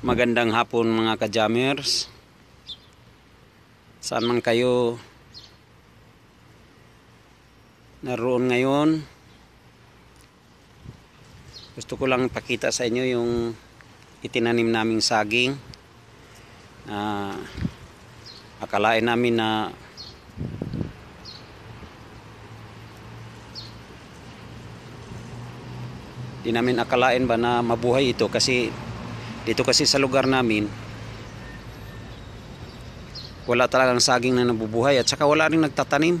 Magandang hapon mga kajammers. Saan man kayo naroon ngayon. Gusto ko lang ipakita sa inyo yung itinanim naming saging. Uh, akalain namin na di namin akalain ba na mabuhay ito kasi dito kasi sa lugar namin, wala talagang saging na nabubuhay at saka wala rin nagtatanim.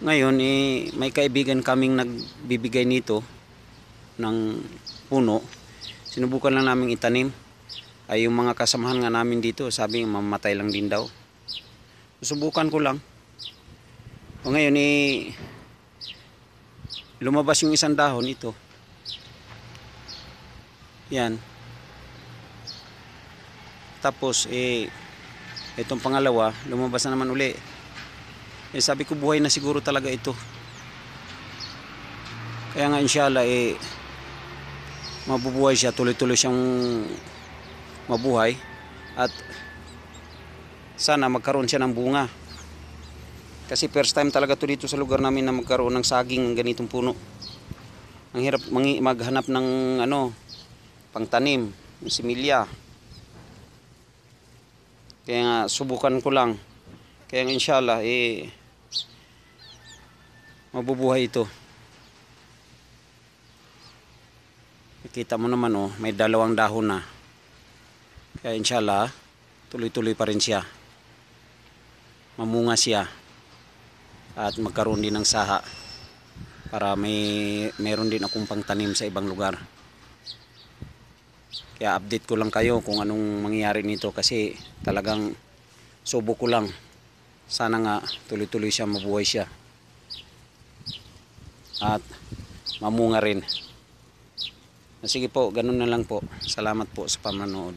Ngayon, eh, may kaibigan kaming nagbibigay nito ng puno. Sinubukan lang namin itanim. Ay yung mga kasamahan nga namin dito, sabi mamatay lang din daw. Susubukan ko lang. O ngayon, eh, lumabas yung isang dahon ito. Yan. Tapos, eh, itong pangalawa, lumabas na naman uli. Eh, sabi ko, buhay na siguro talaga ito. Kaya nga, inshallah, eh, mabubuhay siya. Tuloy-tuloy siyang mabuhay. At, sana magkaroon siya ng bunga. Kasi first time talaga to dito sa lugar namin na magkaroon ng saging ng ganitong puno. Ang hirap maghanap ng ano, pangtanim, yung similya. Kaya nga, subukan ko lang. Kaya nga, inshallah, eh, mabubuhay ito. Kita mo naman, oh, may dalawang dahon na. Kaya inshallah, tuloy-tuloy pa rin siya. Mamunga siya. At magkaroon din ng saha para may meron din akong pangtanim sa ibang lugar. Kaya update ko lang kayo kung anong mangyayari nito kasi talagang subo ko lang. Sana nga tuloy-tuloy siya mabuhay siya. At mamunga rin. Ah, sige po, ganun na lang po. Salamat po sa pamanood.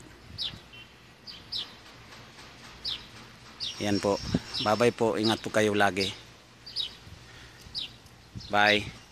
Yan po. Bye-bye po. Ingat po kayo lagi. Bye.